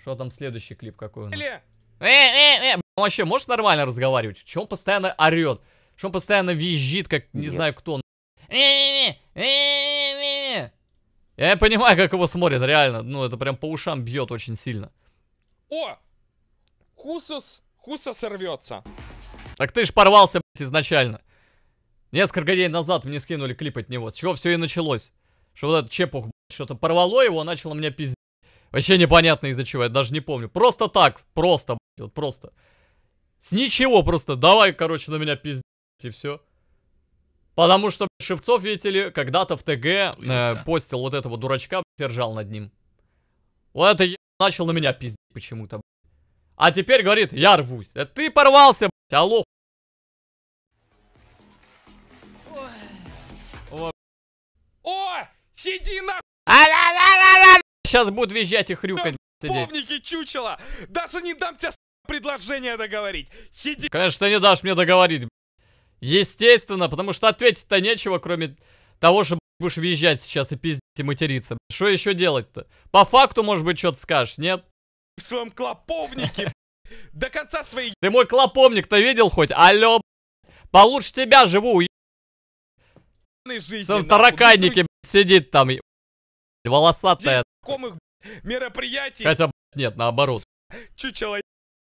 Что там следующий клип какой у нас? Э, э, э, он вообще может нормально разговаривать? Чем он постоянно орет? Что он постоянно визжит, как не Нет. знаю кто. Э, э, э, Я понимаю, как его смотрят, реально. Ну, это прям по ушам бьет очень сильно. О! Хусус, Хусус рвется. Так ты ж порвался, блядь, изначально. Несколько дней назад мне скинули клип от него. С чего все и началось. Что вот этот чепух, что-то порвало его, начало меня пиздить. Вообще непонятно из-за чего, я даже не помню. Просто так, просто, блядь, вот просто. С ничего просто, давай, короче, на меня пиздец и все. Потому что Шевцов, видите ли, когда-то в ТГ э, постил вот этого дурачка, держал над ним. Вот это я начал на меня пиздить почему-то, А теперь говорит, я рвусь. Да ты порвался, блядь, алло. О, сиди на... Сейчас будут визжать и хрюкать. Да повники, чучела! Даже не дам тебе предложение договорить. Сиди. Конечно, не дашь мне договорить. Естественно, потому что ответить-то нечего, кроме того, что будешь визжать сейчас и пиздить и материться. Что еще делать-то? По факту, может быть, что-то скажешь, нет? В своем клоповнике до конца своей... Ты мой клоповник-то видел хоть? Алло, получше тебя живу, Жизни, Сам тараканники сидит там, волосатая знакомых мероприятий. Хотя, нет, наоборот. Чучело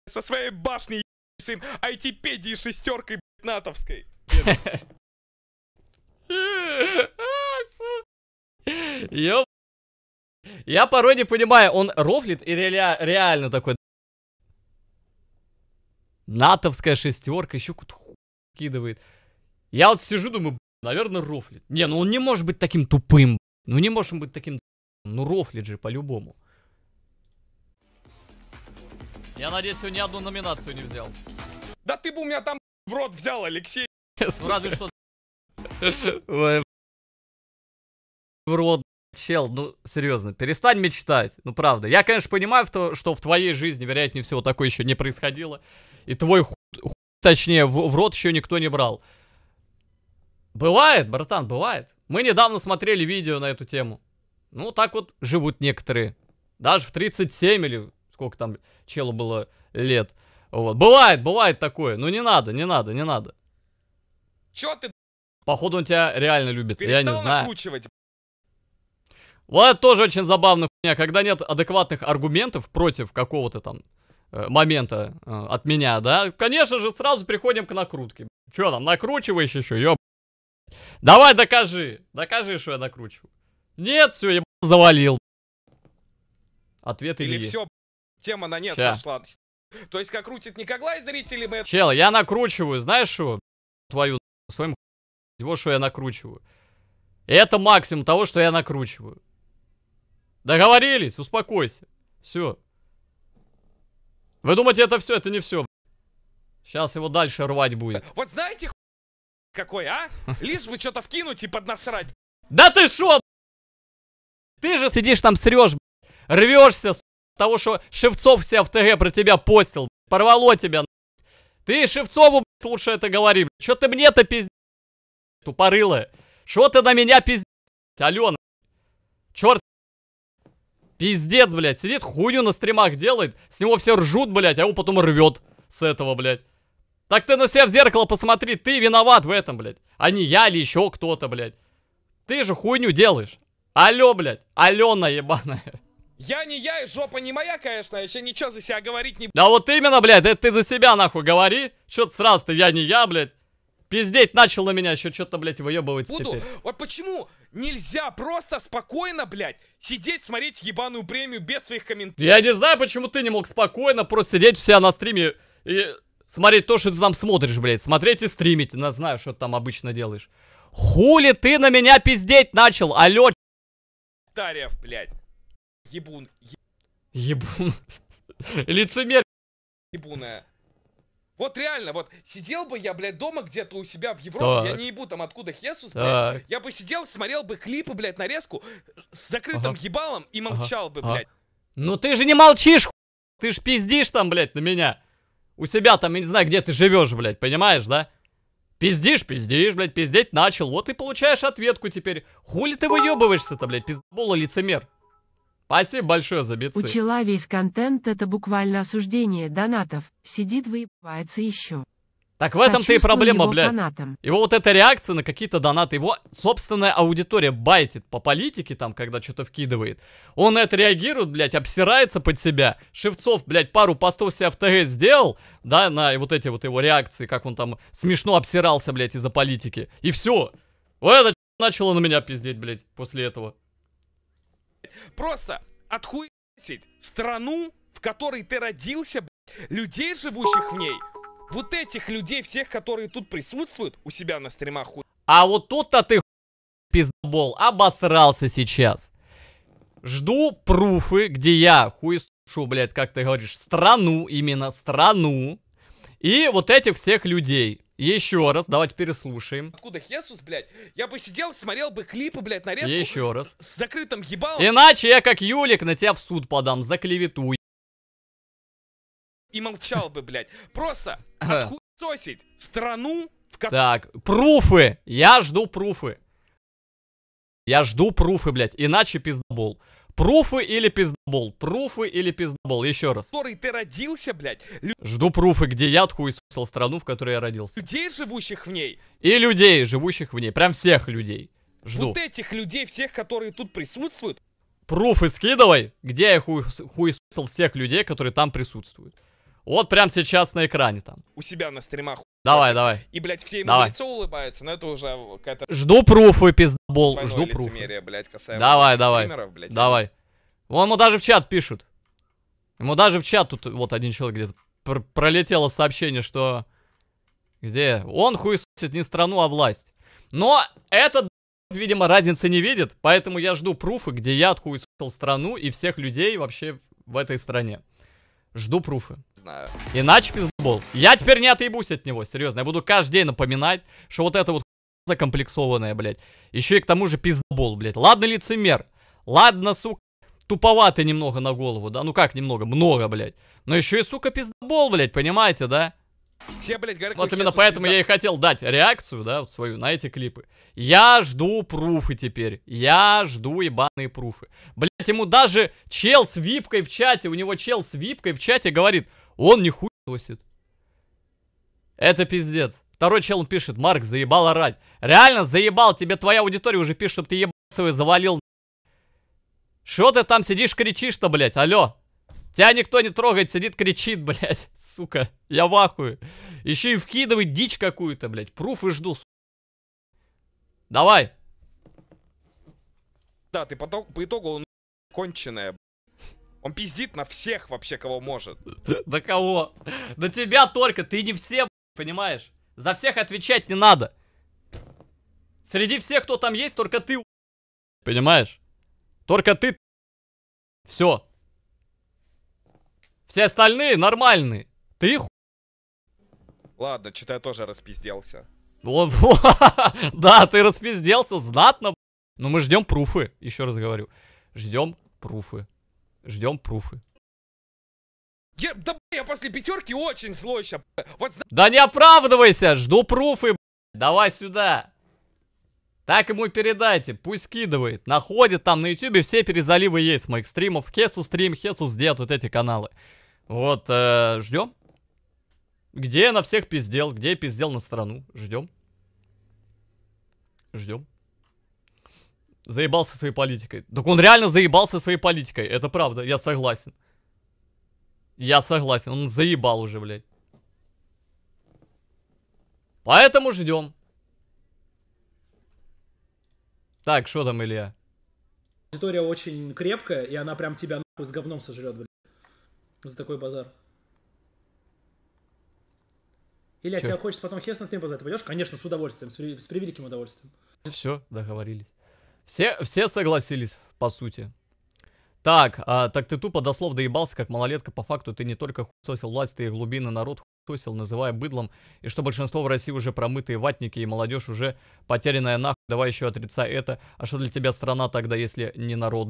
со своей башней своим айтипедией шестеркой натовской. Ёб. Я порой не понимаю, он рофлит и реля, реально такой... Натовская шестерка еще куда то хуй кидывает. Я вот сижу, думаю, наверное, рофлит. Не, ну он не может быть таким тупым. Ну не может быть таким... Ну, Рофлиджи, по-любому. Я надеюсь, сегодня ни одну номинацию не взял. Да ты бы у меня там в рот взял, Алексей. Ну, разве что... В рот, чел, ну, серьезно, перестань мечтать. Ну, правда. Я, конечно, понимаю, что в твоей жизни, вероятнее всего, такое еще не происходило. И твой хуй, точнее, в, в рот еще никто не брал. Бывает, братан, бывает. Мы недавно смотрели видео на эту тему. Ну, так вот живут некоторые. Даже в 37 или сколько там челу было лет. Вот. Бывает, бывает такое. Ну, не надо, не надо, не надо. Чё ты... Походу, он тебя реально любит. Перестал Я не знаю. накручивать. Вот это тоже очень забавно хуйня, когда нет адекватных аргументов против какого-то там э, момента э, от меня, да? Конечно же, сразу приходим к накрутке. Чё там, накручиваешь еще, ёб... Давай докажи, докажи, что я накручиваю. Нет, все, еб завалил. Ответ Или Ильи. все, тема на нет Ща. сошла. То есть, как крутит Николай, зрители бы... Чел, я накручиваю, знаешь что? Твою, своим его, что я накручиваю. это максимум того, что я накручиваю. Договорились, успокойся. Все. Вы думаете, это все? Это не все. Сейчас его дальше рвать будет. Вот знаете, какой, а? Лишь бы что-то вкинуть и поднасрать. Да ты шо, ты же сидишь там, срешь, рвешься, с того, что Шевцов себя в ТГ про тебя постил, порвало тебя. Ты Шевцову, лучше это говори, Что ты мне-то пиздец, тупорылая? Что ты на меня пиздец, Алена? Черт. Пиздец, блядь, сидит, хуйню на стримах делает, с него все ржут, блядь, а его потом рвет с этого, блядь. Так ты на себя в зеркало посмотри, ты виноват в этом, блядь. А не я или еще кто-то, блядь. Ты же хуйню делаешь. Алё, блядь. Алёна, ебаная. Я не я, и жопа не моя, конечно. Я ничего за себя говорить не... Да вот именно, блядь. Это ты за себя, нахуй, говори. Чё ты сразу-то я не я, блядь. Пиздеть начал на меня еще что-то, блядь, выебывать Буду. теперь. Вот почему нельзя просто спокойно, блядь, сидеть, смотреть ебаную премию без своих комментариев? Я не знаю, почему ты не мог спокойно просто сидеть все на стриме и смотреть то, что ты там смотришь, блядь. Смотреть и стримить, на знаю, что ты там обычно делаешь. Хули ты на меня пиздеть начал, алё, гектариев, блядь. Ебун. Е... Ебун. Лицемер. Ебуная. Вот реально, вот сидел бы я, блядь, дома где-то у себя в Европе, так. я не ебу там откуда Хесус, блядь, так. я бы сидел, смотрел бы клипы, блядь, нарезку с закрытым ага. ебалом и молчал ага. бы, блядь. Ну ты же не молчишь, ху... ты ж пиздишь там, блядь, на меня. У себя там, я не знаю, где ты живешь, блядь, понимаешь, да? Пиздишь, пиздишь, блядь, пиздеть начал. Вот и получаешь ответку теперь. Хули ты выебываешься-то, блядь, пиздобола лицемер. Спасибо большое за бицы. Учила весь контент, это буквально осуждение донатов. Сидит выебывается еще. Так в этом-то и проблема, блядь. Его вот эта реакция на какие-то донаты, его собственная аудитория байтит по политике там, когда что-то вкидывает. Он на это реагирует, блядь, обсирается под себя. Шевцов, блядь, пару постов себе в ТГ сделал, да, на вот эти вот его реакции, как он там смешно обсирался, блядь, из-за политики. И все. Вот это начало на меня пиздеть, блядь, после этого. Просто отхуесить страну, в которой ты родился, блядь, людей, живущих в ней, вот этих людей, всех, которые тут присутствуют у себя на стримах. А вот тут-то ты, пиздобол, обосрался сейчас. Жду пруфы, где я хуй шу, блядь, как ты говоришь, страну, именно страну. И вот этих всех людей. Еще раз, давайте переслушаем. Откуда Хесус, блядь? Я бы сидел, смотрел бы клипы, блядь, нарезку. Еще раз. С закрытым ебалом. Иначе я как Юлик на тебя в суд подам за клевету, и молчал бы, блядь. Просто отхуесосить страну, в которой... Так, пруфы! Я жду пруфы. Я жду пруфы, блядь, иначе пиздобол. Пруфы или пиздобол? Пруфы или пиздобол? Еще раз. Который ты родился, блядь. Лю... Жду пруфы, где я отхуесосил страну, в которой я родился. Людей, живущих в ней. И людей, живущих в ней. Прям всех людей. Жду. Вот этих людей, всех, которые тут присутствуют. Пруфы скидывай, где я хуесосил всех людей, которые там присутствуют. Вот прям сейчас на экране там. У себя на стримах. Давай, кстати. давай. И, блядь, все ему давай. лицо улыбаются, но это уже какая-то... Жду пруфы, пиздобол, жду пруфы. блядь, касаемо давай, давай. Блядь, давай. Вон ему даже в чат пишут. Ему даже в чат тут вот один человек где-то пр пролетело сообщение, что... Где? Он хуесосит не страну, а власть. Но этот, видимо, разницы не видит, поэтому я жду пруфы, где я отхуесосил страну и всех людей вообще в этой стране. Жду пруфы. Знаю. Иначе пиздбол. Я теперь не отъебусь от него, серьезно. Я буду каждый день напоминать, что вот это вот закомплексованное, блядь. Еще и к тому же пиздобол, блядь. Ладно, лицемер. Ладно, сука, туповатый немного на голову, да? Ну как немного? Много, блядь. Но еще и, сука, пиздобол, блядь, понимаете, да? Все, блядь, говорят, вот именно поэтому я и хотел дать реакцию, да, вот свою на эти клипы. Я жду пруфы теперь. Я жду ебаные пруфы. Блять, ему даже чел с випкой в чате, у него чел с випкой в чате говорит, он не хуйсосит. Это пиздец. Второй чел пишет, Марк, заебал орать. Реально заебал, тебе твоя аудитория уже пишет, чтобы ты ебал завалил. Что ты там сидишь кричишь-то, блядь, алло. Тебя никто не трогает, сидит, кричит, блядь, сука, я вахую, Еще и вкидывает дичь какую-то, блядь, пруф и жду, Давай. Да, ты потом, по итогу он конченая, он пиздит на всех вообще, кого может. На кого? На тебя только, ты не все, понимаешь? За всех отвечать не надо. Среди всех, кто там есть, только ты, понимаешь? Только ты, все. Все остальные нормальные. Ты ху... Ладно, что-то я тоже распизделся. Да, ты распизделся знатно. Но мы ждем пруфы, еще раз говорю. Ждем пруфы. Ждем пруфы. Я, да я после пятерки очень злой сейчас. Вот... Да не оправдывайся, жду пруфы. Давай сюда. Так ему передайте, пусть скидывает. Находит там на ютюбе, все перезаливы есть с моих стримов. Хесу стрим, Хесу сделает вот эти каналы. Вот, э, ждем. Где на всех пиздел, где пиздел на страну. Ждем. Ждем. Заебался своей политикой. Так он реально заебался своей политикой. Это правда, я согласен. Я согласен, он заебал уже, блядь. Поэтому ждем. Так, что там, Илья? Аудитория очень крепкая, и она прям тебя нахуй с говном сожрет, блядь. За такой базар. Или тебя хочется потом Хес на стрим позвать, ты пойдешь? Конечно, с удовольствием, с, при... с превеликим удовольствием. Все, договорились. Все, все согласились, по сути. Так, а, так ты тупо дослов доебался, как малолетка, по факту ты не только хуй сосил власть, ты и глубины народ тусил, называя быдлом, и что большинство в России уже промытые ватники, и молодежь уже потерянная нахуй, давай еще отрицай это, а что для тебя страна тогда, если не народ?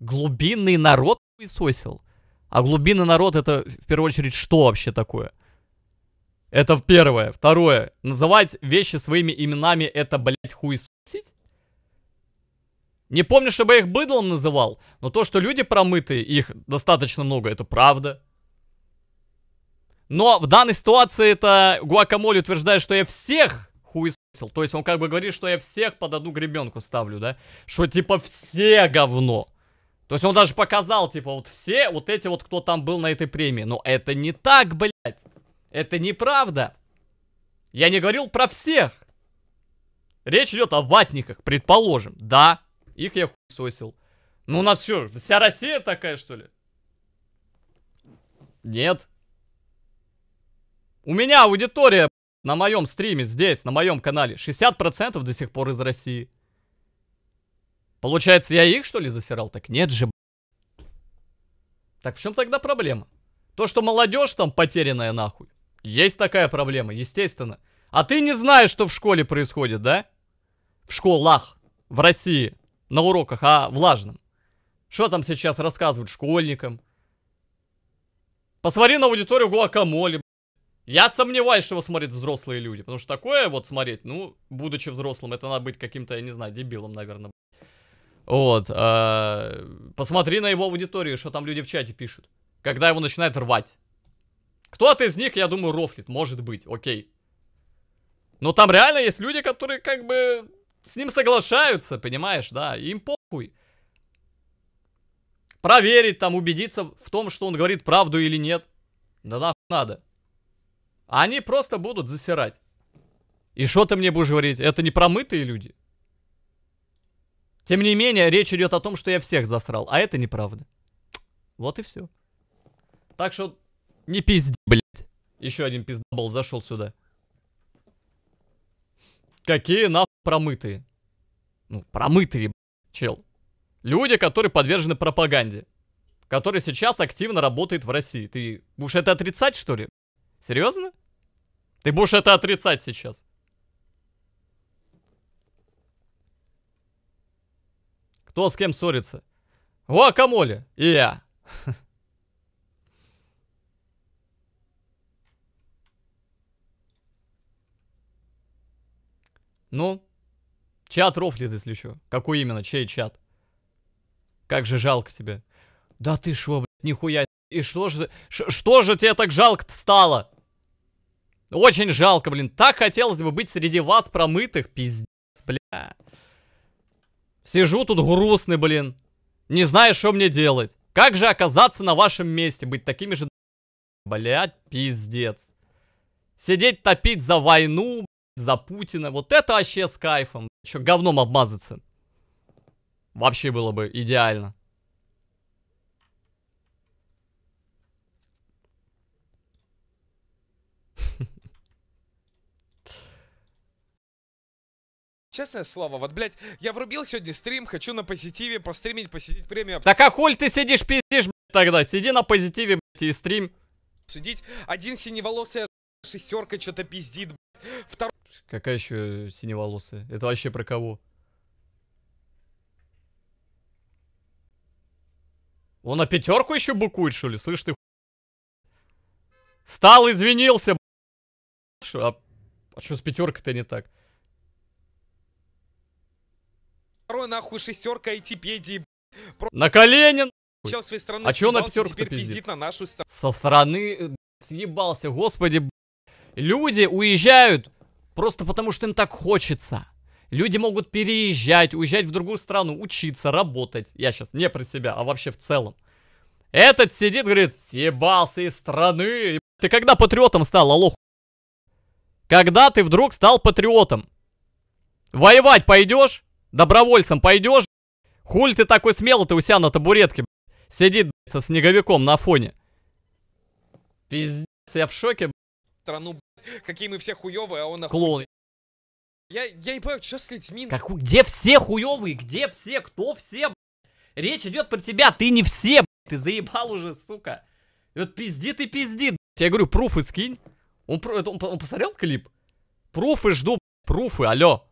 Глубинный народ высосил, А глубинный народ это, в первую очередь, что вообще такое? Это первое. Второе. Называть вещи своими именами это, блять хуй хуесосить? Не помню, чтобы я их быдлом называл, но то, что люди промытые, их достаточно много, это правда. Но в данной ситуации это Гуакамоле утверждает, что я всех хуесосил. То есть он как бы говорит, что я всех под одну гребенку ставлю, да? Что типа все говно. То есть он даже показал, типа, вот все, вот эти вот, кто там был на этой премии. Но это не так, блядь. Это неправда. Я не говорил про всех. Речь идет о ватниках, предположим. Да, их я хуесосил. Ну у нас все, вся Россия такая, что ли? Нет. У меня аудитория на моем стриме здесь, на моем канале, 60% до сих пор из России. Получается, я их, что ли, засирал? Так нет же, Так в чем тогда проблема? То, что молодежь там потерянная нахуй. Есть такая проблема, естественно. А ты не знаешь, что в школе происходит, да? В школах, в России, на уроках, а влажном. Что там сейчас рассказывают школьникам? Посмотри на аудиторию Гуакамоле, я сомневаюсь, что его смотрят взрослые люди, потому что такое вот смотреть, ну, будучи взрослым, это надо быть каким-то, я не знаю, дебилом, наверное. Вот, э, посмотри на его аудиторию, что там люди в чате пишут, когда его начинают рвать. Кто-то из них, я думаю, рофлит, может быть, окей. Но там реально есть люди, которые как бы с ним соглашаются, понимаешь, да, им похуй. Проверить там, убедиться в том, что он говорит правду или нет. Да нахуй надо. А они просто будут засирать. И что ты мне будешь говорить? Это не промытые люди? Тем не менее, речь идет о том, что я всех засрал, а это неправда. Вот и все. Так что не пизди, блядь. Еще один пиздобол зашел сюда. Какие нахуй промытые? Ну, промытые, блядь, чел. Люди, которые подвержены пропаганде. которые сейчас активно работает в России. Ты будешь это отрицать, что ли? Серьезно? Ты будешь это отрицать сейчас. Кто с кем ссорится? Вакамоле и я. Ну, чат рофлит, если что. Какой именно, чей чат? Как же жалко тебе. Да ты шо, блядь, нихуя. И что же, что же тебе так жалко стало? Очень жалко, блин. Так хотелось бы быть среди вас промытых, пиздец, бля. Сижу тут грустный, блин. Не знаю, что мне делать. Как же оказаться на вашем месте, быть такими же... Блядь, пиздец. Сидеть топить за войну, за Путина. Вот это вообще с кайфом. Еще говном обмазаться. Вообще было бы идеально. Честное слово, вот, блядь, я врубил сегодня стрим, хочу на позитиве постримить, посетить премию. Так а холь ты сидишь, пиздишь, блядь, тогда? Сиди на позитиве, блядь, и стрим. Судить, один синеволосый шестерка что-то пиздит, блядь. Второй... Какая еще синеволосая? Это вообще про кого? Он на пятерку еще букует, что ли? Слышь, ты Встал, извинился, блядь. А, а что с пятеркой-то не так? Второй нахуй шестерка Айтипедии. Про... Наколенин! Чел своей страны а чё на пятерку пиздит? пиздит на нашу страну. Со стороны э, съебался, господи. Люди уезжают просто потому, что им так хочется. Люди могут переезжать, уезжать в другую страну, учиться, работать. Я сейчас не про себя, а вообще в целом. Этот сидит, говорит, съебался из страны. Ты когда патриотом стал, алох? Когда ты вдруг стал патриотом? Воевать пойдешь? Добровольцем пойдешь? Хуль ты такой смелый, ты у себя на табуретке, сидит, со снеговиком на фоне. Пиздец, я в шоке, Страну, какие мы все хуёвые, а он клон. Я, я не понимаю, что с людьми... Как, где все хуёвые? Где все? Кто все, Речь идет про тебя, ты не все, ты заебал уже, сука. И вот пиздит и пиздит, Я говорю, пруфы скинь. Он, он, он посмотрел клип? Пруфы жду, пруфы, алё.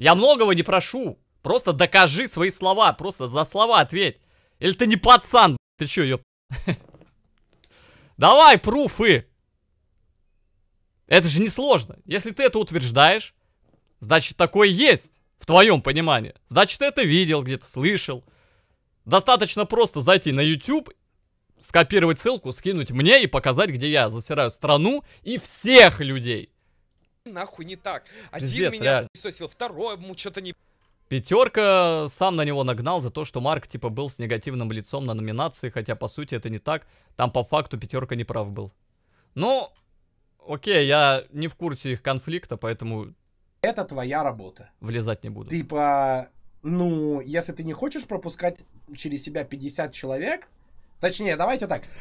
Я многого не прошу. Просто докажи свои слова. Просто за слова ответь. Или ты не пацан? Ты чё, ёп... Давай, пруфы! Это же несложно. Если ты это утверждаешь, значит такое есть. В твоем понимании. Значит ты это видел, где-то слышал. Достаточно просто зайти на YouTube, скопировать ссылку, скинуть мне и показать, где я засираю страну и всех людей нахуй не так. Один Пиздец, меня реально. второй ему что-то не... Пятерка сам на него нагнал за то, что Марк, типа, был с негативным лицом на номинации, хотя, по сути, это не так. Там, по факту, пятерка не прав был. Ну, окей, я не в курсе их конфликта, поэтому... Это твоя работа. Влезать не буду. Типа, ну, если ты не хочешь пропускать через себя 50 человек, точнее, давайте так.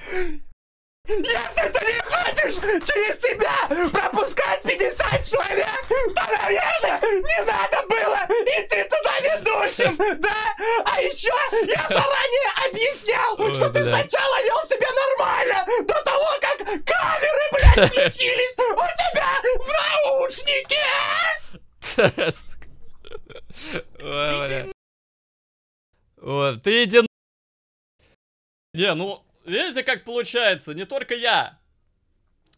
Если ты хочешь через себя пропускать 50 человек? Да, наверное, не надо было, и ты туда не душен, да? А еще я заранее объяснял, что ты сначала вел себя нормально, до того, как камеры, блядь, включились у тебя в наушнике! Иди... Вот, ты иди... Не, ну, видите, как получается? Не только я.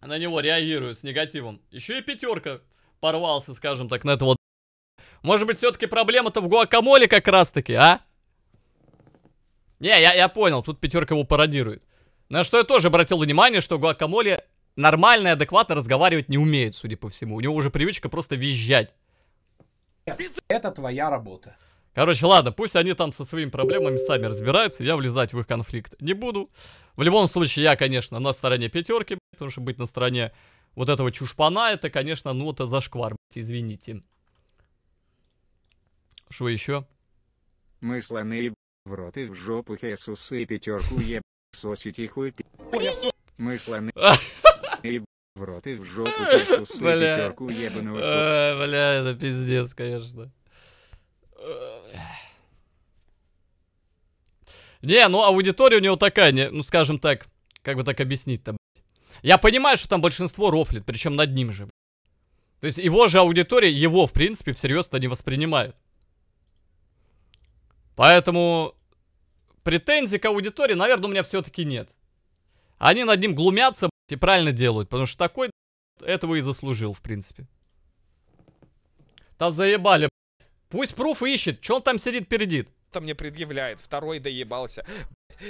А на него реагируют с негативом. Еще и пятерка порвался, скажем так, на это вот. Может быть, все-таки проблема-то в гуакамоле как раз-таки, а? Не, я, я понял, тут пятерка его пародирует. На что я тоже обратил внимание, что гуакамоле нормально и адекватно разговаривать не умеет, судя по всему. У него уже привычка просто визжать. Это твоя работа. Короче, ладно, пусть они там со своими проблемами сами разбираются, я влезать в их конфликт не буду. В любом случае, я, конечно, на стороне пятерки, потому что быть на стороне вот этого чушпана, это, конечно, ну это зашквар, извините. Что еще? Мы слоны еб... в рот и в жопу Хесуса и пятерку еб... и хуй. Мы слоны еб... в рот и в жопу Хесуса и пятерку ебаного Бля, это пиздец, конечно. Не, ну аудитория у него такая, не, ну скажем так, как бы так объяснить-то, Я понимаю, что там большинство рофлит, причем над ним же, То есть его же аудитория, его, в принципе, всерьез-то не воспринимает. Поэтому претензий к аудитории, наверное, у меня все-таки нет. Они над ним глумятся, и правильно делают, потому что такой этого и заслужил, в принципе. Там заебали, Пусть пруф ищет, что он там сидит, передит то мне предъявляет, второй доебался.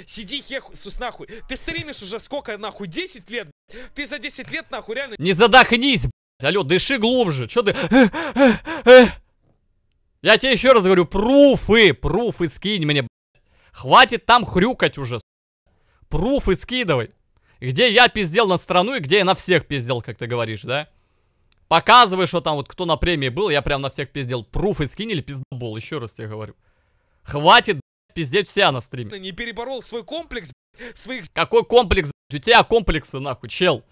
Сиди хех, сус нахуй. Ты стримишь уже сколько нахуй, 10 лет, ты за 10 лет нахуй реально... Не задохнись, блядь. Алло, дыши глубже, чё ты... Я тебе еще раз говорю, пруфы, пруфы скинь мне, блядь. Хватит там хрюкать уже, Пруфы скидывай. Где я пиздел на страну и где я на всех пиздел, как ты говоришь, да? Показывай, что там вот кто на премии был, я прям на всех пиздел. Пруфы скинь или пиздобол, еще раз тебе говорю. Хватит, пиздеть вся на стриме. Не переборол свой комплекс, своих... Какой комплекс, У тебя комплексы, нахуй, чел.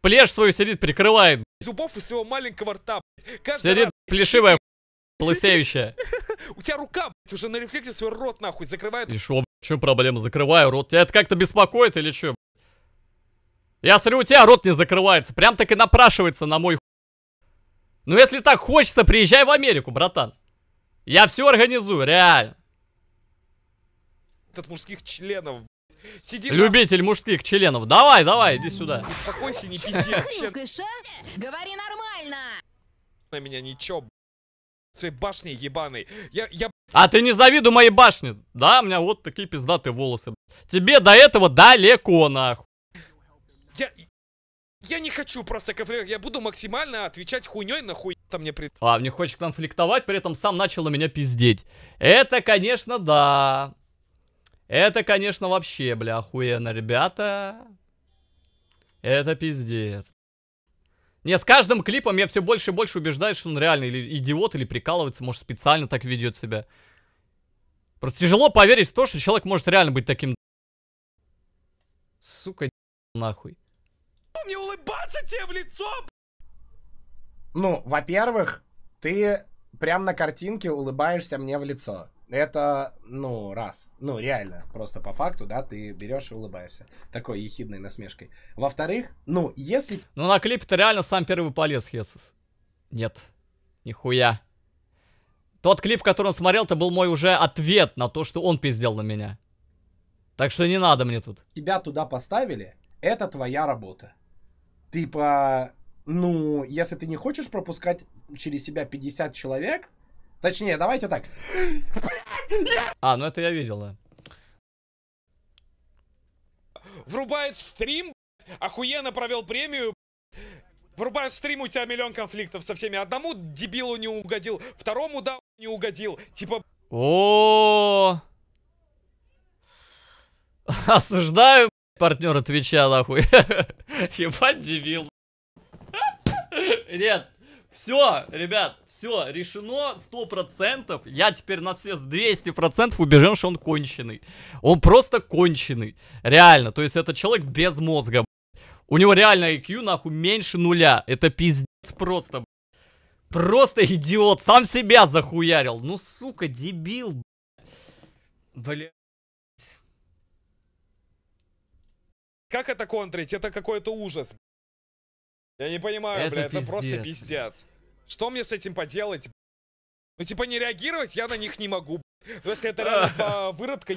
Плешь свою сидит, прикрывает. Зубов из своего маленького рта, блядь. сидит раз... плешивая, плысеющая. У тебя рука, блядь, уже на рефлексе свой рот, нахуй, закрывает. И шо, блядь, в чем проблема? Закрываю рот. Тебя это как-то беспокоит или что, я смотрю, у тебя рот не закрывается. Прям так и напрашивается на мой Ну, если так хочется, приезжай в Америку, братан. Я все организую, реально от мужских членов. Сиди Любитель на... мужских членов. Давай, давай, иди сюда. Успокойся, не пизди вообще. Говори нормально. На меня ничего, своей башни ебаной. Я, я... А ты не завидуй моей башне. Да, у меня вот такие пиздатые волосы. Тебе до этого далеко, нахуй. Я... Я не хочу просто конфликт. Я буду максимально отвечать хуйней на хуй. Там мне при... А, не хочешь конфликтовать, при этом сам начал на меня пиздеть. Это, конечно, да. Это, конечно, вообще, бля, охуенно, ребята. Это пиздец. Не, с каждым клипом я все больше и больше убеждаюсь, что он реально или идиот, или прикалывается, может, специально так ведет себя. Просто тяжело поверить в то, что человек может реально быть таким... Сука, нахуй. Мне улыбаться тебе в лицо, Ну, во-первых, ты прям на картинке улыбаешься мне в лицо. Это, ну, раз. Ну, реально, просто по факту, да, ты берешь и улыбаешься. Такой ехидной насмешкой. Во-вторых, ну, если... Ну, на клипе-то реально сам первый полез, Хесус. Нет, нихуя. Тот клип, который он смотрел, это был мой уже ответ на то, что он пиздел на меня. Так что не надо мне тут. Тебя туда поставили, это твоя работа. Типа, ну, если ты не хочешь пропускать через себя 50 человек, Точнее, давайте так. А, ну это я видел, да. Врубает стрим, охуенно провел премию. Врубаешь стрим, у тебя миллион конфликтов со всеми. Одному дебилу не угодил, второму да не угодил. Типа... О, осуждаю партнера отвечал, нахуй. Ебать дебил. Нет, все, ребят, все, решено 100%. Я теперь на все 200% убежден, что он конченый. Он просто конченый. Реально, то есть это человек без мозга. У него реально IQ нахуй меньше нуля. Это пиздец просто. Просто идиот. Сам себя захуярил. Ну, сука, дебил. Бля. Как это контрить? Это какой-то ужас. Я не понимаю, это бля, пиздец. это просто пиздец. Что мне с этим поделать? Ну, типа, не реагировать я на них не могу. Ну, если это реально выродка...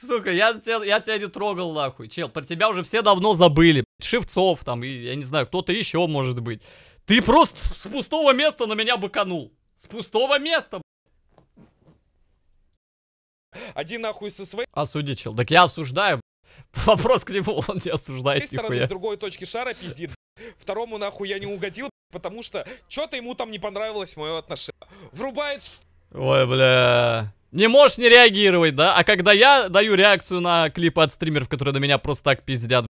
Сука, я тебя, я тебя не трогал, нахуй, чел. Про тебя уже все давно забыли. Шевцов там, и, я не знаю, кто-то еще, может быть. Ты просто с пустого места на меня быканул. С пустого места, один нахуй со своей... Осуди, а, чел. Так я осуждаю, Вопрос к нему, он не осуждает С с другой точки шара пиздит, Второму нахуй я не угодил, потому что что-то ему там не понравилось мое отношение. Врубает... Ой, бля... Не можешь не реагировать, да? А когда я даю реакцию на клипы от стримеров, которые на меня просто так пиздят,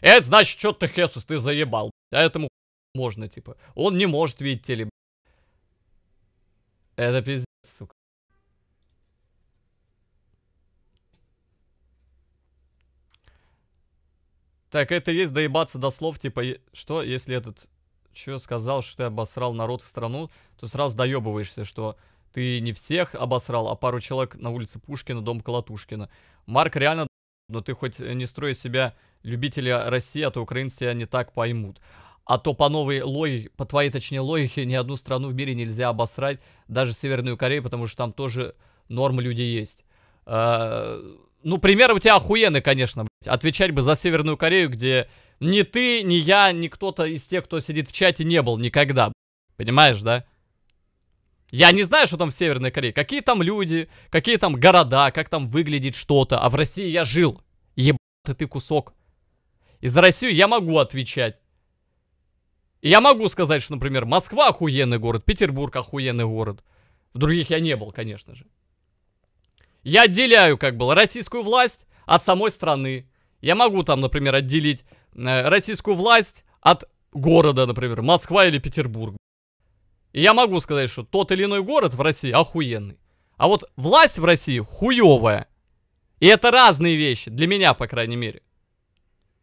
это значит, что ты, Хесус, ты заебал. А этому можно, типа. Он не может видеть телеб. Это пиздец, сука. Так, это есть доебаться до слов, типа, что, если этот, что сказал, что ты обосрал народ и страну, то сразу доебываешься, что ты не всех обосрал, а пару человек на улице Пушкина, дом Колотушкина. Марк реально, но ну, ты хоть не строй себя любителя России, а то украинцы тебя не так поймут. А то по новой логике, по твоей точнее логике, ни одну страну в мире нельзя обосрать, даже Северную Корею, потому что там тоже норм люди есть. А, ну, пример у тебя охуенный, конечно, блядь. Отвечать бы за Северную Корею, где ни ты, ни я, ни кто-то из тех, кто сидит в чате, не был никогда. Понимаешь, да? Я не знаю, что там в Северной Корее. Какие там люди, какие там города, как там выглядит что-то. А в России я жил. Ебать ты кусок. И за Россию я могу отвечать. И я могу сказать, что, например, Москва охуенный город, Петербург охуенный город. В других я не был, конечно же. Я отделяю, как бы, российскую власть от самой страны. Я могу там, например, отделить э, российскую власть от города, например, Москва или Петербург. И я могу сказать, что тот или иной город в России охуенный. А вот власть в России хуевая. И это разные вещи, для меня, по крайней мере.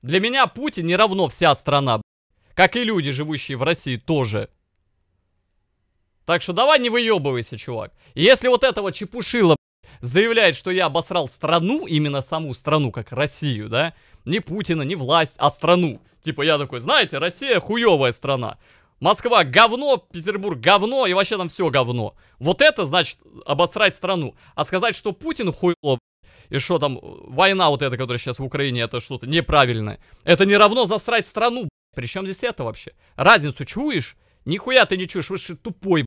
Для меня Путин не равно вся страна, как и люди, живущие в России, тоже. Так что давай не выебывайся, чувак. И если вот этого чепушила заявляет, что я обосрал страну, именно саму страну, как Россию, да, не Путина, не власть, а страну. Типа я такой, знаете, Россия хуевая страна. Москва говно, Петербург говно и вообще там все говно. Вот это значит обосрать страну. А сказать, что Путин хуйло, и что там э, война вот эта, которая сейчас в Украине, это что-то неправильное. Это не равно засрать страну, Причем здесь это вообще? Разницу чуешь? Нихуя ты не чуешь, вы же тупой,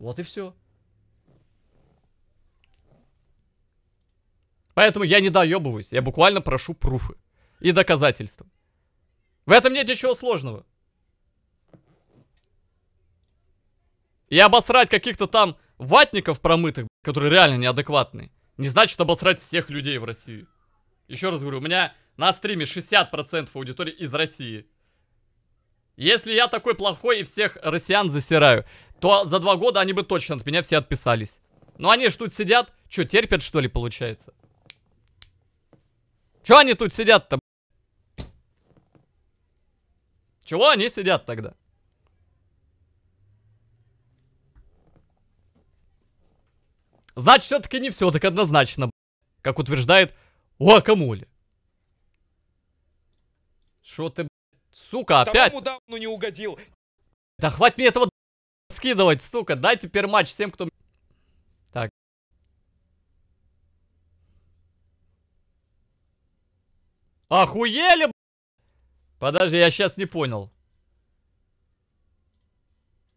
Вот и все. Поэтому я не доебываюсь, я буквально прошу пруфы и доказательства. В этом нет ничего сложного. И обосрать каких-то там ватников промытых, которые реально неадекватные, не значит обосрать всех людей в России. Еще раз говорю, у меня на стриме 60% аудитории из России. Если я такой плохой и всех россиян засираю, то за два года они бы точно от меня все отписались. Но они ж тут сидят, что терпят что ли получается? Чё они тут сидят-то? Чего они сидят тогда? Значит, все-таки не все так однозначно, как утверждает Уакамуле. Что ты, сука, опять? Тому давно не угодил. Да хватит мне этого скидывать, сука. Дай теперь матч всем, кто... Охуели, Подожди, я сейчас не понял.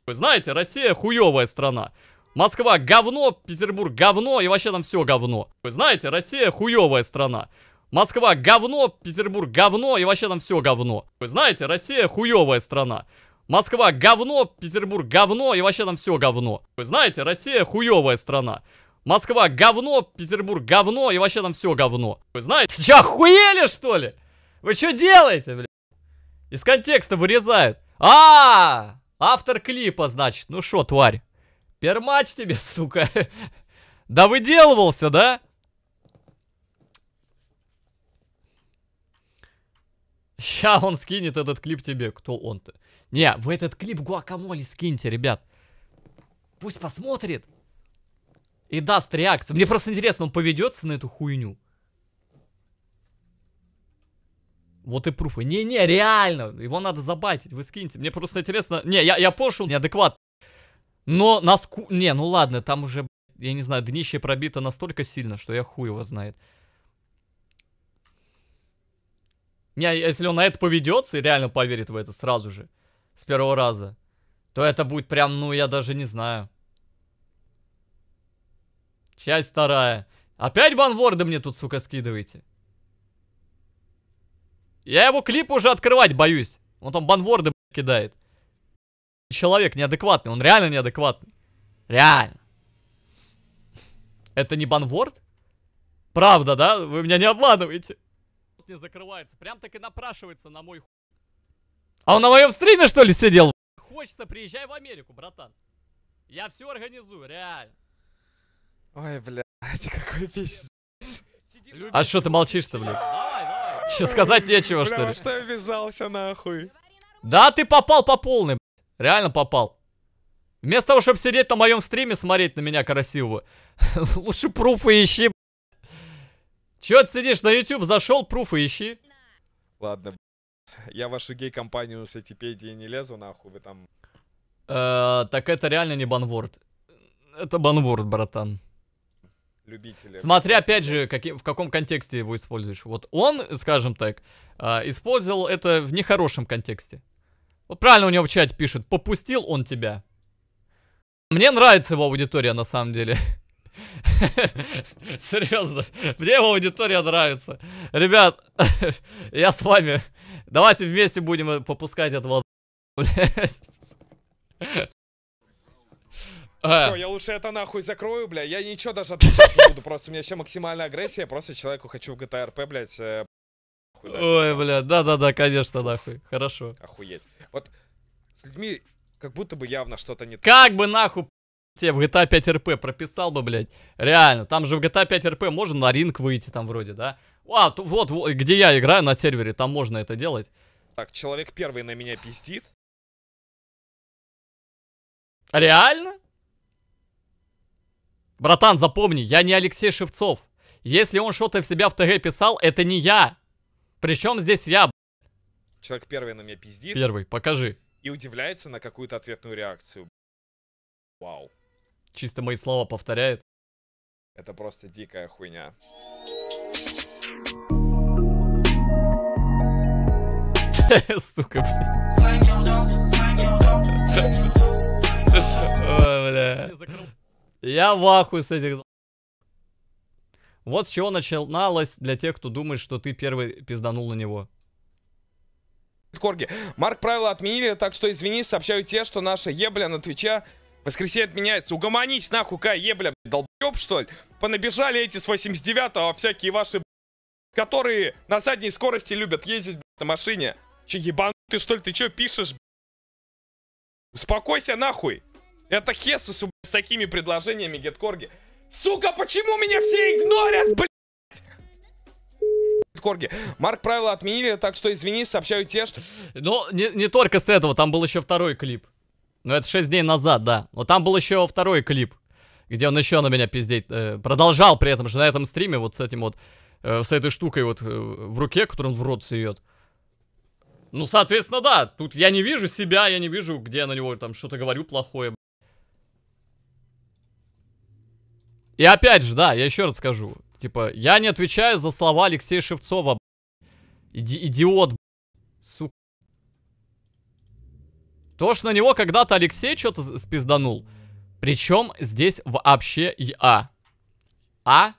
Вы знаете, Россия хуевая страна. Москва говно, Петербург говно и вообще там все говно. Вы знаете, Россия хуевая страна. Москва говно, Петербург говно и вообще там все говно. Вы знаете, Россия хуевая страна. Москва говно, Петербург говно и вообще там все говно. Вы знаете, Россия хуевая страна. Москва говно, Петербург говно и вообще там все говно. Вы знаете, че, охуели что ли? Вы что делаете, блядь? Из контекста вырезают. А, -а, а, автор клипа, значит. Ну что, тварь? Пермач тебе, сука. Да выделывался, да? Ща он скинет этот клип тебе. Кто он-то? Не, вы этот клип Гуакамоли скиньте, ребят. Пусть посмотрит и даст реакцию. Мне просто интересно, он поведется на эту хуйню? Вот и пруфы. Не-не, реально, его надо забайтить, вы скиньте. Мне просто интересно... Не, я, я пошел, неадекват. Но наску... Не, ну ладно, там уже, я не знаю, днище пробито настолько сильно, что я хуй его знает. Не, а если он на это поведется и реально поверит в это сразу же, с первого раза, то это будет прям, ну, я даже не знаю. Часть вторая. Опять банворды мне тут, сука, скидываете? Я его клип уже открывать боюсь. Он там банворды кидает. Человек неадекватный, он реально неадекватный. Реально. Это не банворд? Правда, да? Вы меня не обманываете. Не закрывается. Прям так и напрашивается на мой А он на моем стриме, что ли, сидел? Хочется, приезжай в Америку, братан. Я все организую, реально. Ой, блядь, какой пиздец. А что ты молчишь-то, блядь? Че, сказать нечего, что ли? что я вязался, нахуй? Да, ты попал по полной, Реально попал. Вместо того, чтобы сидеть на моем стриме, смотреть на меня красивую, лучше пруфы ищи, Че ты сидишь на YouTube, зашел, пруфы ищи. Ладно, я в вашу гей-компанию с этипедией не лезу, нахуй, вы там... Э, так это реально не банворд. Это банворд, братан любители. Смотря, опять же, как, в каком контексте его используешь. Вот он, скажем так, а, использовал это в нехорошем контексте. Вот правильно у него в чате пишет, попустил он тебя. Мне нравится его аудитория, на самом деле. Серьезно, мне его аудитория нравится. Ребят, я с вами. Давайте вместе будем э, попускать этого. Что, я лучше это нахуй закрою, бля. Я ничего даже отвечать не буду. Просто у меня еще максимальная агрессия. просто человеку хочу в GTA RP, блядь. э, Ой, бля, да-да-да, конечно, нахуй. Хорошо. Охуеть. Вот с людьми как будто бы явно что-то не так. Как бы нахуй тебе в GTA 5 RP прописал бы, блядь. Реально, там же в GTA 5 RP можно на ринг выйти там вроде, да? А, ту- вот, вот, где я играю на сервере, там можно это делать. Так, человек первый на меня пиздит. Реально? Братан, запомни, я не Алексей Шевцов. Если он что-то в себя в ТГ писал, это не я. Причем здесь я. Человек первый на меня пиздит. Первый, покажи. И удивляется на какую-то ответную реакцию. Вау. Чисто мои слова повторяет. Это просто дикая хуйня. Сука, блядь. Я в ахуе с этих... Вот с чего начиналось для тех, кто думает, что ты первый пизданул на него. Корги. Марк правила отменили, так что извини, сообщаю те, что наша ебля на Твича воскресенье отменяется. Угомонись нахуй, кай, ебля, долбёб что ли? Понабежали эти с 89-го а всякие ваши, которые на задней скорости любят ездить на машине. Че, ебан, что ли, ты что пишешь? Успокойся нахуй! Это Хесус с такими предложениями, Геткорги. Сука, почему меня все игнорят, блядь? Геткорги. Марк правила отменили, так что извини, сообщаю те, что... Ну, не, не только с этого, там был еще второй клип. Ну, это 6 дней назад, да. Но там был еще второй клип, где он еще на меня пиздеть... Э, продолжал при этом же на этом стриме вот с этим вот... Э, с этой штукой вот э, в руке, которую он в рот сует. Ну, соответственно, да. Тут я не вижу себя, я не вижу, где я на него там что-то говорю плохое, И опять же, да, я еще раз скажу. Типа, я не отвечаю за слова Алексея Шевцова. Иди идиот, сука. То, что на него когда-то Алексей что-то спизданул. Причем здесь вообще я. А?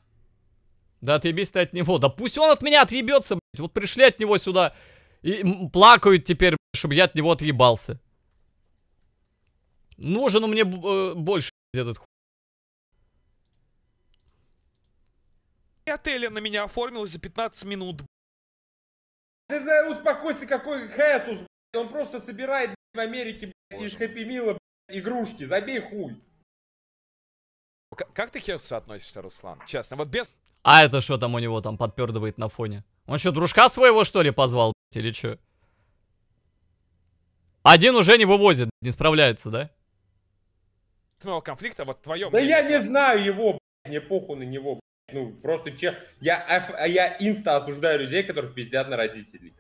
Да отъебись ты от него. Да пусть он от меня отъебется, блядь. Вот пришли от него сюда. И плакают теперь, блядь, чтобы я от него отъебался. Нужен мне э, больше этот хуй. отеля на меня оформилось за 15 минут. Ты за, успокойся, какой Хесус, он просто собирает в Америке блядь, из Хэппи Мила игрушки, забей хуй. К как ты к Хесусу относишься, Руслан? Честно, вот без... А это что там у него там подпердывает на фоне? Он что, дружка своего, что ли, позвал, блядь, или что? Один уже не вывозит, не справляется, да? С моего конфликта, вот твое... Да мнение, я не знаю его, блядь, мне похуй на него, блядь. Ну, просто че... я, а я инста осуждаю людей, которые пиздят на родителей.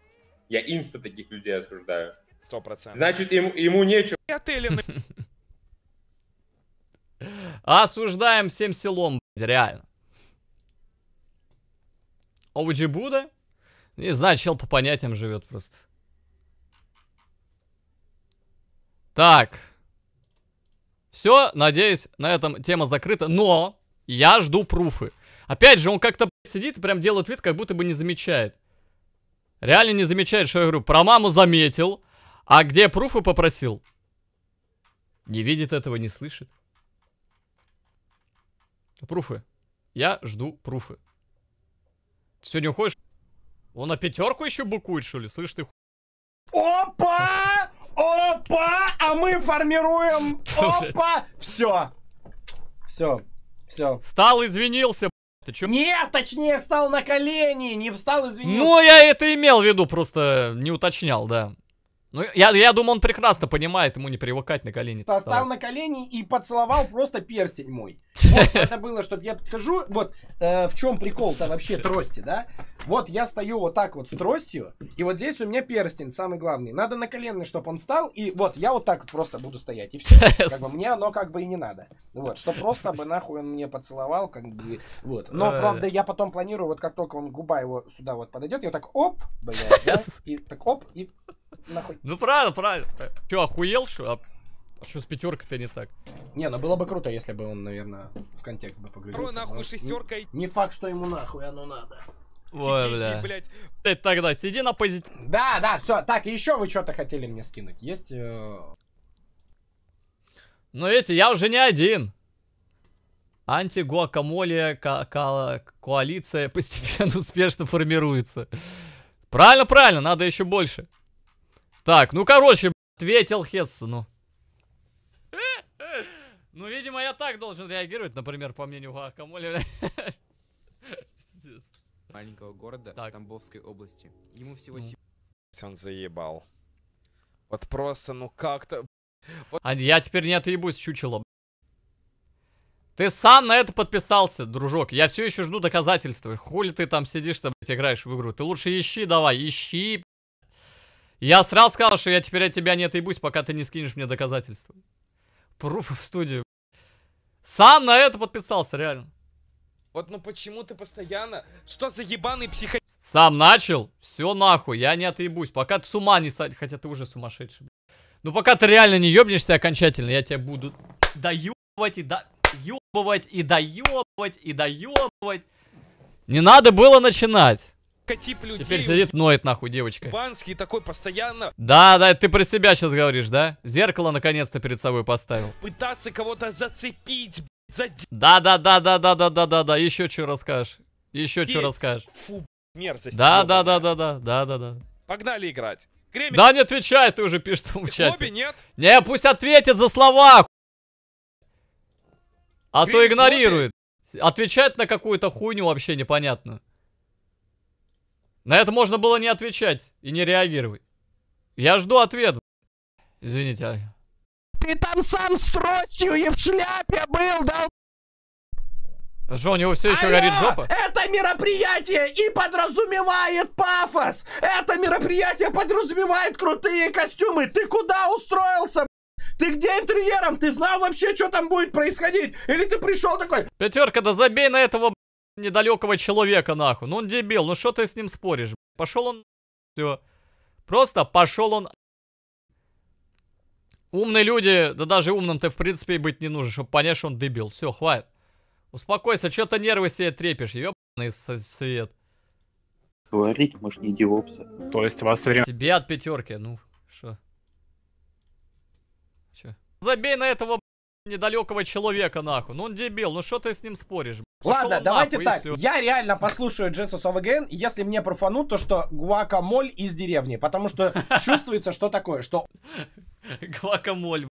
Я инста таких людей осуждаю. Сто процентов. Значит, им, ему нечего... Осуждаем всем селом, блядь, реально. Оуджи а Буда? Не знаю, чел по понятиям живет просто. Так. Все, надеюсь, на этом тема закрыта. Но я жду пруфы. Опять же, он как-то сидит и прям делает вид, как будто бы не замечает. Реально не замечает, что я говорю. Про маму заметил. А где пруфы попросил? Не видит этого, не слышит. Пруфы. Я жду пруфы. Ты сегодня уходишь? Он на пятерку еще букует, что ли? Слышь, ты Опа! Опа! А мы формируем! Опа! Все! Все. Все. Встал, извинился. Ты чё? Нет, точнее, встал на колени, не встал, извини. Ну, я это имел в виду, просто не уточнял, да. Ну, я, я думаю, он прекрасно понимает, ему не привыкать на колени. Встал вставать. на колени и поцеловал просто перстень мой. Вот это было, чтобы я подхожу. Вот э, в чем прикол-то вообще трости, да? Вот я стою вот так вот с тростью, и вот здесь у меня перстень, самый главный. Надо на колено, чтобы он встал, и вот я вот так вот просто буду стоять, и все. Как бы мне оно как бы и не надо. Вот, что просто бы нахуй он мне поцеловал, как бы, вот. Но, правда, я потом планирую, вот как только он губа его сюда вот подойдет, я вот так оп, блядь, да, и так оп, и Нахуй. Ну правильно, правильно. Че, охуел, что? А, а что с пятеркой-то не так? Не, ну было бы круто, если бы он, наверное, в контекст бы погрузился. Про нахуй шестерка не, не факт, что ему нахуй оно надо. Ой, бля. Ты тогда сиди на позиции. Да, да, все. Так, еще вы что-то хотели мне скинуть. Есть. Э... Ну, видите, я уже не один. Антигуакамоле ко ко коалиция постепенно успешно формируется. Правильно, правильно, надо еще больше. Так, ну короче, ответил Хессону. Ну, видимо, я так должен реагировать, например, по мнению Гакамоли. Маленького города так. Тамбовской области. Ему всего... Ну. Он заебал. Вот просто, ну как-то... Вот... А я теперь не отъебусь, чучело. Ты сам на это подписался, дружок. Я все еще жду доказательства. Хули ты там сидишь, там, блядь, играешь в игру. Ты лучше ищи давай, ищи, я сразу сказал, что я теперь от тебя не отъебусь, пока ты не скинешь мне доказательства. Пруф в студию. Сам на это подписался, реально. Вот ну почему ты постоянно... Что за ебаный психо... Сам начал? Все нахуй, я не отъебусь. Пока ты с ума не садишь, хотя ты уже сумасшедший. Ну пока ты реально не ебнешься окончательно, я тебя буду доебывать и доебывать и доебывать и доебывать. Не надо было начинать тип людей. Теперь сидит, ноет нахуй девочка. Банский такой постоянно. Да, да, ты про себя сейчас говоришь, да? Зеркало наконец-то перед собой поставил. Пытаться кого-то зацепить, за... Да, да, да, да, да, да, да, да, да, еще что расскажешь. Еще что расскажешь. Фу, мерзость. Да, да, да, да, да, да, да, да. Погнали играть. Гремик. Да не отвечай, ты уже пишешь там в чате. Лобби нет? Не, пусть ответит за слова. А Гремик, то игнорирует. Лобби? Отвечать на какую-то хуйню вообще непонятно. На это можно было не отвечать и не реагировать. Я жду ответ. Извините, а Ты там сам с тростью и в шляпе был, дал... Что, у него все еще Алло! горит жопа? Это мероприятие и подразумевает пафос! Это мероприятие подразумевает крутые костюмы! Ты куда устроился, ты где интерьером? Ты знал вообще, что там будет происходить? Или ты пришел такой? Пятерка, да забей на этого недалекого человека, нахуй. Ну он дебил, ну что ты с ним споришь? Пошел он... Все. Просто пошел он... Умные люди, да даже умным ты в принципе и быть не нужен, чтобы понять, что он дебил. Все, хватит. Успокойся, что ты нервы себе трепишь, ебаный свет. Говорить, может, не девопса. То есть вас время... Тебе от пятерки, ну, что? Че? Забей на этого недалекого человека, нахуй. Ну он дебил, ну что ты с ним споришь? Ладно, Пошел давайте нахуй, так. Я реально послушаю Джесус ОВГН, если мне профанут, то что гуакамоль из деревни. Потому что чувствуется, что такое, что... Гуакамоль.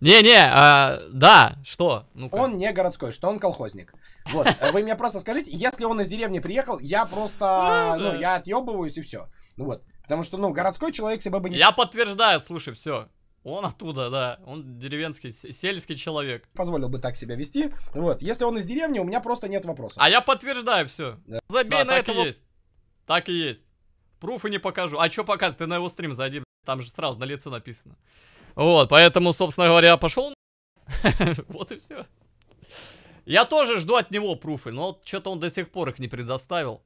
Не-не, а, да, что? ну Он не городской, что он колхозник. Вот, э, вы мне просто скажите, если он из деревни приехал, я просто, ну, я отъебываюсь и все. Ну вот, потому что, ну, городской человек себя бы не... Я подтверждаю, слушай, все. Он оттуда, да. Он деревенский, сельский человек. Позволил бы так себя вести. Вот. Если он из деревни, у меня просто нет вопросов. А я подтверждаю все. Да. Забей да, на так этого. И есть. Так и есть. Пруфы не покажу. А что показывать? Ты на его стрим зайди. Там же сразу на лице написано. Вот, поэтому, собственно говоря, пошел. Вот и все. Я тоже жду от него пруфы, но что-то он до сих пор их не предоставил.